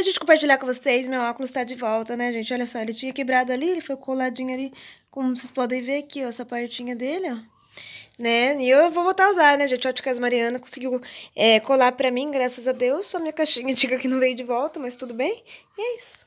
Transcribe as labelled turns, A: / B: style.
A: Mas, gente, compartilhar com vocês, meu óculos tá de volta, né, gente? Olha só, ele tinha quebrado ali, ele foi coladinho ali. Como vocês podem ver aqui, ó, essa partinha dele, ó. Né? E eu vou voltar a usar, né, gente? Óticas Mariana conseguiu é, colar pra mim, graças a Deus. Só minha caixinha antiga que não veio de volta, mas tudo bem. E é isso.